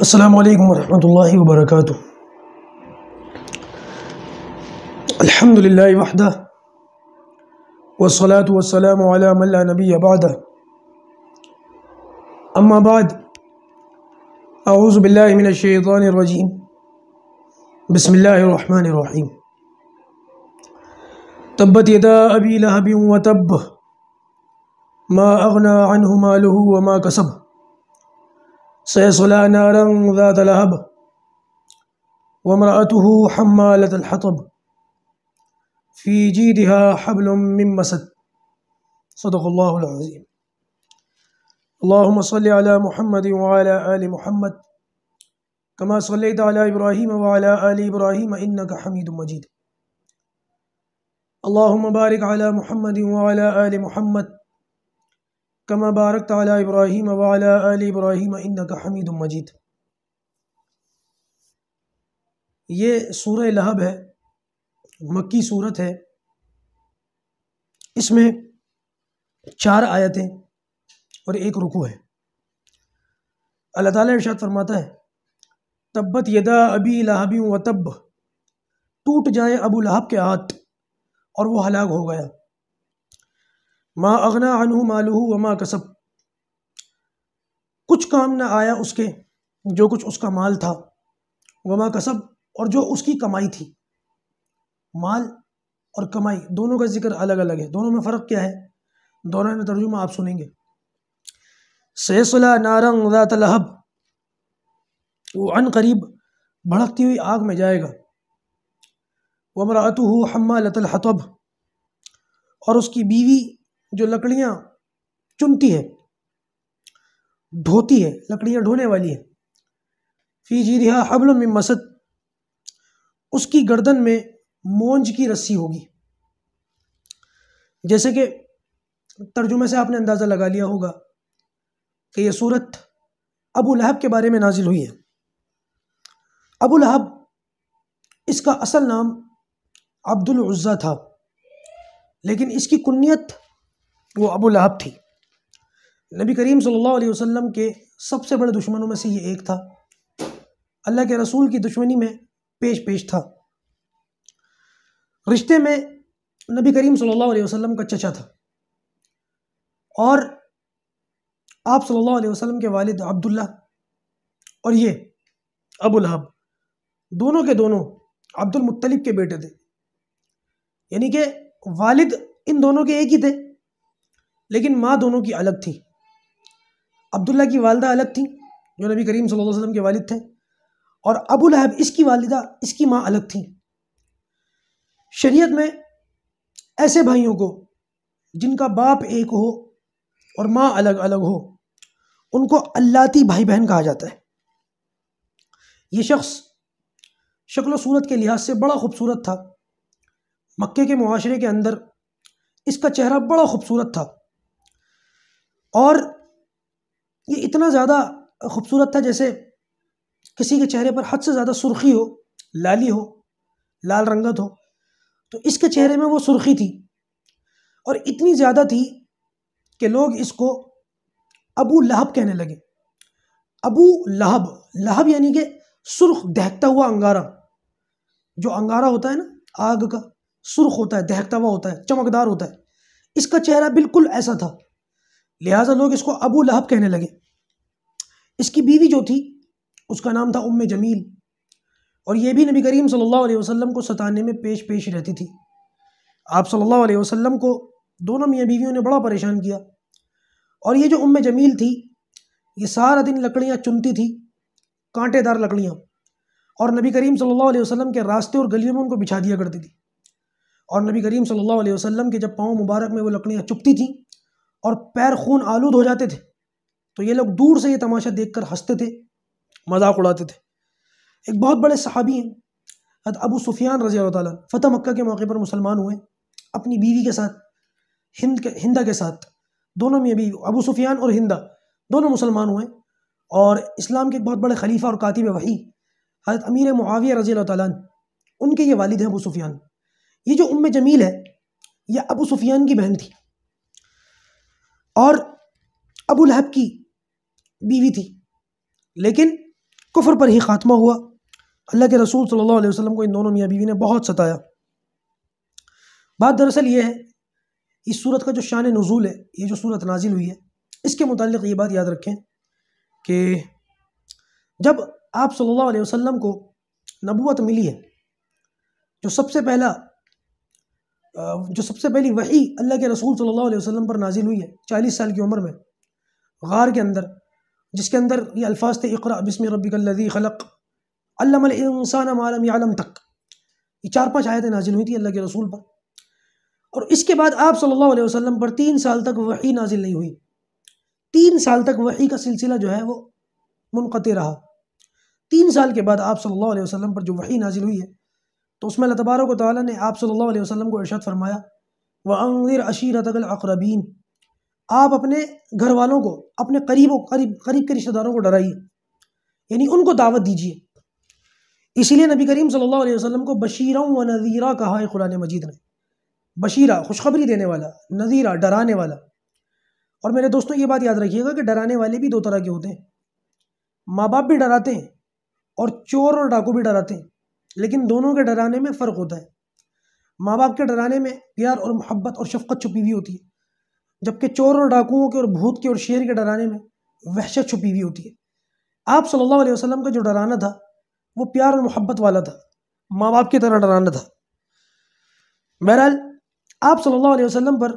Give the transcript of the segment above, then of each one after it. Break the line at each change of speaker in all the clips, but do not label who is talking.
السلام عليكم ورحمة الله وبركاته الحمد لله وحده والصلاة والسلام على من لا نبي بعده أما بعد أعوذ بالله من الشيطان الرجيم بسم الله الرحمن الرحيم تبت يدا أبي لهب وتب ما أغنى عنه ماله وما كسب سيصلى نارا ذات لهب وامرأته حمالة الحطب في جيدها حبل من مسد صدق الله العظيم اللهم صل على محمد وعلى آل محمد كما صليت على إبراهيم وعلى آل إبراهيم إنك حميد مجيد اللهم بارك على محمد وعلى آل محمد كما باركت على इब्राहिम وعلى अल इब्राहिम इनका حميد مجيد ये सूर लहब है मक्की सूरत है इसमें चार आयतें और एक रुकू है अल्लाह ताला इरशाद फरमाता है तब्बत यदा अबी लहबी व तब टूट जाए अबू लहब के हाथ और वो हलाक हो गया माँ अगना अनु मालू व माँ कसब कुछ काम ना आया उसके जो कुछ उसका माल था वमा कसब और जो उसकी कमाई थी माल और कमाई दोनों का जिक्र अलग अलग है दोनों में फ़र्क क्या है दोनों में तर्जुमा आप सुनेंगे सैसला नारंग तलहब वो अन करीब भड़कती हुई आग में जाएगा वमरातु हम्मा लतल हतब और उसकी बीवी जो लकड़ियाँ चुनती है ढोती है लकड़ियाँ ढोने वाली है फी जी रिहा हबल में मसद उसकी गर्दन में मोंज की रस्सी होगी जैसे कि तर्जुमे से आपने अंदाज़ा लगा लिया होगा कि यह सूरत अबू लहब के बारे में नाजिल हुई है अबू लहब इसका असल नाम अब्दुल अब्दुल्ज़ा था लेकिन इसकी कुन्नीत वो अबू लहब थी नबी करीम सल्लल्लाहु अलैहि वसल्लम के सबसे बड़े दुश्मनों में से ये एक था अल्लाह के रसूल की दुश्मनी में पेश पेश था रिश्ते में नबी करीम सल्लल्लाहु अलैहि वसल्लम का चचा था और आप सल्लल्लाहु अलैहि वसल्लम के वालिद अब्दुल्ला और ये अबू लहब दोनों के दोनों अब्दुल मुत्तलिब के बेटे थे यानी कि वालिद इन दोनों के एक ही थे लेकिन माँ दोनों की अलग थी अब्दुल्ला की वालदा अलग थी जो नबी करीम सल्लल्लाहु अलैहि वसल्लम के वालिद थे और अबू लहब इसकी वालदा इसकी माँ अलग थी शरीयत में ऐसे भाइयों को जिनका बाप एक हो और माँ अलग अलग हो उनको अल्लाती भाई बहन कहा जाता है ये शख्स शक्ल सूरत के लिहाज से बड़ा खूबसूरत था मक्के के माशरे के अंदर इसका चेहरा बड़ा खूबसूरत था और ये इतना ज़्यादा खूबसूरत था जैसे किसी के चेहरे पर हद से ज़्यादा सुर्खी हो लाली हो लाल रंगत हो तो इसके चेहरे में वो सुर्खी थी और इतनी ज़्यादा थी कि लोग इसको अबू लहब कहने लगे अबू लहब लहब यानी कि सुर्ख दहकता हुआ अंगारा जो अंगारा होता है ना आग का सुर्ख होता है दहकता हुआ होता है चमकदार होता है इसका चेहरा बिल्कुल ऐसा था लिहाजा लोग इसको अबू लहब कहने लगे इसकी बीवी जो थी उसका नाम था उम जमील और ये भी नबी करीम सल्लल्लाहु अलैहि वसल्लम को सताने में पेश पेश रहती थी आप सल्लल्लाहु अलैहि वसल्लम को दोनों मियाँ बीवियों ने बड़ा परेशान किया और ये जो उम जमील थी ये सारा दिन लकड़ियाँ चुनती थी कांटेदार लकड़ियाँ और नबी करीम सल्लल्लाहु अलैहि वसल्लम के रास्ते और गलियों में उनको बिछा दिया करती थी और नबी करीम सल्लल्लाहु अलैहि वसल्लम के जब पाँव मुबारक में वो लकड़ियाँ चुपती थीं और पैर खून आलूद हो जाते थे तो ये लोग दूर से ये तमाशा देख कर हंसते थे मजाक उड़ाते थे एक बहुत बड़े सहाबी हैं अबू सुफियान रजी अल्लाह फ़तह मक्का के मौके पर मुसलमान हुए अपनी बीवी के साथ हिंद के हिंदा के साथ दोनों में भी अबू सुफियान और हिंदा दोनों मुसलमान हुए और इस्लाम के एक बहुत बड़े खलीफा और कातिब वही हजरत अमीर मुआविया रजी ताली उनके ये वालिद हैं अबू सुफियान ये जो उम जमील है यह अबू सुफियान की बहन थी और अबू लहब की बीवी थी लेकिन कुफर पर ही ख़ात्मा हुआ अल्लाह के रसूल सल्लल्लाहु अलैहि वसल्लम को इन दोनों मियाँ बीवी ने बहुत सताया बात दरअसल ये है इस सूरत का जो शान नज़ूल है ये जो सूरत नाजिल हुई है इसके मुतल ये बात याद रखें कि जब आप सल्लल्लाहु अलैहि वसल्लम को नबूत मिली है जो सबसे पहला जो सबसे पहली वही अल्लाह के रसूल सल्लल्लाहु अलैहि वसल्लम पर नाजिल हुई है चालीस साल की उम्र में गार के अंदर जिसके अंदर ये अल्फाज थे इकरा बिस्म रबी खलक अल्लासान आलम आलम तक ये चार पांच आयतें नाजिल हुई थी अल्लाह के रसूल पर और इसके बाद आप सल्लल्लाहु अलैहि वसल्लम पर तीन साल तक वही नाजिल नहीं हुई तीन साल तक वही का सिलसिला जो है वो मुनक़ रहा तीन साल के बाद आप सल्लल्लाहु अलैहि वसल्लम पर जो वही नाजिल हुई है तो उसमें अल्लाह तबारक ताली ने आप सल्लल्लाहु अलैहि वसल्लम को इरशाद फरमाया व अंगिर अकरबीन आप अपने घर वालों को अपने करीबों करीब करीब के रिश्तेदारों को डराइए यानी उनको दावत दीजिए इसीलिए नबी करीम सल्लल्लाहु अलैहि वसल्लम को बशीरा व नज़ीरा कहा है कुरान मजीद ने बशीरा खुशखबरी देने वाला नज़ीरा डराने वाला और मेरे दोस्तों ये बात याद रखिएगा कि डराने वाले भी दो तरह के होते हैं माँ बाप भी डराते हैं और चोर और डाकू भी डराते हैं लेकिन दोनों के डराने में फ़र्क होता है माँ बाप के डराने में प्यार और मोहब्बत और शफकत छुपी हुई होती है जबकि चोर और डाकुओं के और भूत के और शेर के डराने में वहशत छुपी हुई होती है आप सल्लल्लाहु अलैहि वसल्लम का जो डराना था वो प्यार और मोहब्बत वाला था माँ बाप की तरह डराना था बहरहाल आप सल्लल्लाहु अलैहि वसल्लम पर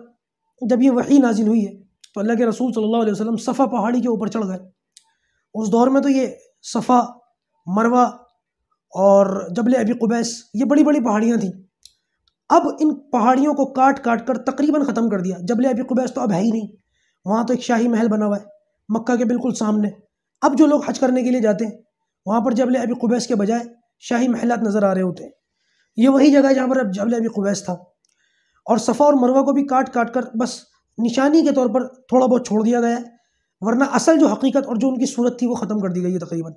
जब ये वही नाजिल हुई है तो अल्लाह के रसूल सल्लल्लाहु अलैहि वसल्लम सफ़ा पहाड़ी के ऊपर चढ़ गए उस दौर में तो ये सफ़ा मरवा और जबल अबी कुबैस ये बड़ी बड़ी पहाड़ियाँ थी अब इन पहाड़ियों को काट काट कर तकरीबन ख़त्म कर दिया जबल अबी कुबैस तो अब है ही नहीं वहाँ तो एक शाही महल बना हुआ है मक्का के बिल्कुल सामने अब जो लोग हज करने के लिए जाते हैं वहाँ पर जबल अबी कुबैस के बजाय शाही महलात नज़र आ रहे होते हैं ये वही जगह है जहाँ पर अब जबल अबी कुबैस था और सफ़ा और मरवा को भी काट काट कर बस निशानी के तौर पर थोड़ा बहुत छोड़ दिया गया है वरना असल जो हकीकत और जो उनकी सूरत थी वो ख़त्म कर दी गई है तकरीबन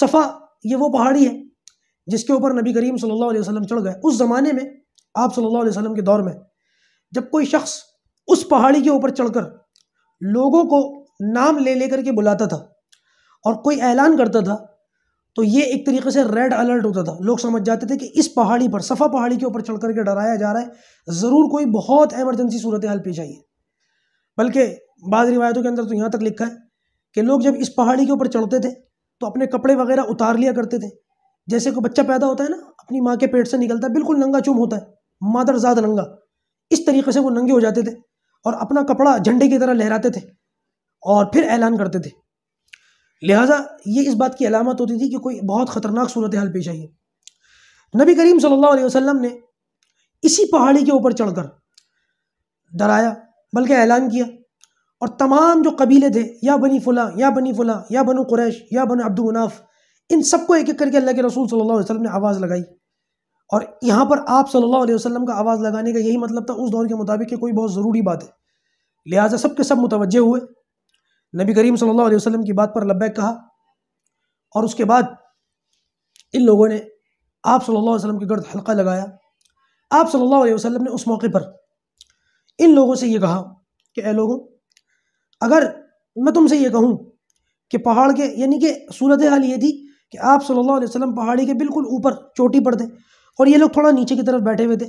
सफ़ा ये वो पहाड़ी है जिसके ऊपर नबी करीम सल्लल्लाहु अलैहि वसल्लम चढ़ गए उस ज़माने में आप सल्लल्लाहु अलैहि वसल्लम के दौर में जब कोई शख्स उस पहाड़ी के ऊपर चढ़कर लोगों को नाम ले लेकर के बुलाता था और कोई ऐलान करता था तो ये एक तरीके से रेड अलर्ट होता था लोग समझ जाते थे कि इस पहाड़ी पर सफ़ा पहाड़ी के ऊपर चढ़ करके डराया जा रहा है ज़रूर कोई बहुत एमरजेंसी सूरत हाल पेश आई है बल्कि बाद रिवायतों के अंदर तो यहाँ तक लिखा है कि लोग जब इस पहाड़ी के ऊपर चढ़ते थे तो अपने कपड़े वगैरह उतार लिया करते थे जैसे कोई बच्चा पैदा होता है ना अपनी माँ के पेट से निकलता है बिल्कुल नंगा चूम होता है मादरजाद नंगा इस तरीके से वो नंगे हो जाते थे और अपना कपड़ा झंडे की तरह लहराते थे और फिर ऐलान करते थे लिहाजा ये इस बात की अलामत होती थी कि कोई बहुत ख़तरनाक सूरत हाल पेश आई है नबी करीम सल्लल्लाहु अलैहि वसल्लम ने इसी पहाड़ी के ऊपर चढ़कर डराया बल्कि ऐलान किया और तमाम जो कबीले थे या बनी फ़ुला या बनी फ़ुला या बनो कुरैश या बनु अब्दुलनाफ़ इन सबको एक एक करके अल्लाह के रसूल सल्लल्लाहु अलैहि वसल्लम ने आवाज़ लगाई और यहाँ पर आप सल्लल्लाहु अलैहि वसल्लम का आवाज़ लगाने का यही मतलब था उस दौर के मुताबिक कि कोई बहुत ज़रूरी बात है लिहाजा सब के सब मुतवजह हुए नबी करीम सल्लल्लाहु अलैहि वसल्लम की बात पर लब्बैक कहा और उसके बाद इन लोगों ने आप सल्लल्लाहु अलैहि वसल्लम के गर्द हल्का लगाया आप सल्लल्लाहु अलैहि वसल्लम ने उस मौके पर इन लोगों से ये कहा कि ए लोगों अगर मैं तुमसे ये कहूँ कि पहाड़ के यानी कि सूरत हाल ये थी कि आप सल्लल्लाहु अलैहि वसल्लम पहाड़ी के बिल्कुल ऊपर चोटी पर थे और ये लोग थोड़ा नीचे की तरफ बैठे हुए थे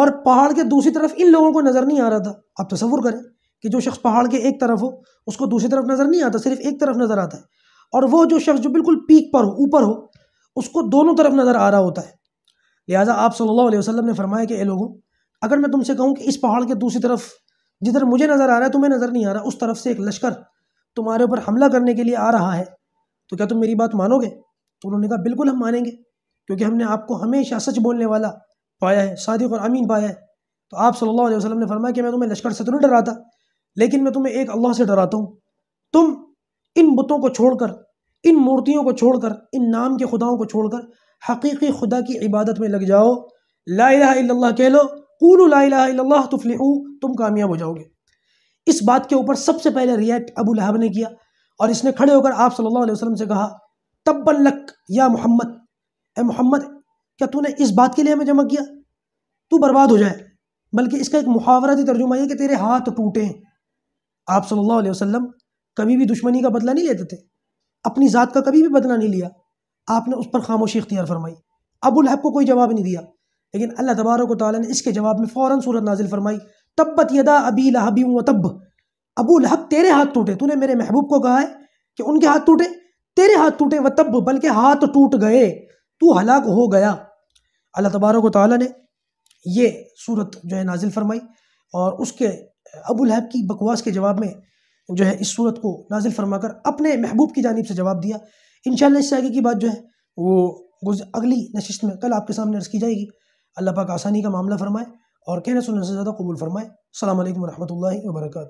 और पहाड़ के दूसरी तरफ इन लोगों को नज़र नहीं आ रहा था आप तस्वुर करें कि जो शख्स पहाड़ के एक तरफ हो उसको दूसरी तरफ नज़र नहीं आता सिर्फ एक तरफ नज़र आता है और वो जो शख्स जो बिल्कुल पीक पर हो ऊपर हो उसको दोनों तरफ नज़र आ रहा होता है लिहाजा आप सल्लल्लाहु अलैहि वसल्लम ने फरमाया कि ए लोगों अगर मैं तुमसे कहूँ कि इस पहाड़ के दूसरी तरफ जिधर मुझे नज़र आ रहा है तुम्हें नज़र नहीं आ रहा उस तरफ से एक लश्कर तुम्हारे ऊपर हमला करने के लिए आ रहा है तो क्या तुम मेरी बात मानोगे तो उन्होंने कहा बिल्कुल हम मानेंगे क्योंकि हमने आपको हमेशा सच बोलने वाला पाया है सादिक और अमीन पाया है तो आप सल्लल्लाहु अलैहि वसल्लम ने फरमाया कि मैं तुम्हें लश्कर से तो नहीं डराता लेकिन मैं तुम्हें एक अल्लाह से डराता हूँ तुम इन बुतों को छोड़कर इन मूर्तियों को छोड़कर इन नाम के खुदाओं को छोड़कर हकीकी खुदा की इबादत में लग जाओ ला इलाहा इल्लल्लाह कह लो कुल्ला तुफलू तुम कामयाब हो जाओगे इस बात के ऊपर सबसे पहले रिएक्ट अबू लहब ने किया और इसने खड़े होकर आप सल्लल्लाहु अलैहि वसल्लम से कहा तब्बन लक या मोहम्मद ए मोहम्मद क्या तूने इस बात के लिए हमें जमा किया तू बर्बाद हो जाए बल्कि इसका एक मुहावरती तर्जुमा यह कि तेरे हाथ टूटे आप सल्लल्लाहु अलैहि वसल्लम कभी भी दुश्मनी का बदला नहीं लेते थे अपनी ज़ात का कभी भी बदला नहीं लिया आपने उस पर खामोशी इख्तियार फरमाई अबू लहब को कोई जवाब नहीं दिया लेकिन अल्लाह तबारक ताली ने इसके जवाब में फ़ौर सूरत नाजिल फरमाई तब्बत यदा अबी लहबी व तब अबू लहब तेरे हाथ टूटे तूने मेरे महबूब को कहा है कि उनके हाथ टूटे तेरे हाथ टूटे व तब बल्कि हाथ टूट गए तू हलाक हो गया अल्लाह तबारक ताली ने यह सूरत जो है नाजिल फरमाई और उसके अबू लहब की बकवास के जवाब में जो है इस सूरत को नाजिल फरमाकर अपने महबूब की जानब से जवाब दिया इन इससे आगे की बात जो है वो अगली नशिस्त में कल आपके सामने अर्ज़ की जाएगी अल्लाह पाक आसानी का मामला फरमाए और कहने सुनने से ज़्यादा कबूल फरमाए अल्लाम वरहमल वर्का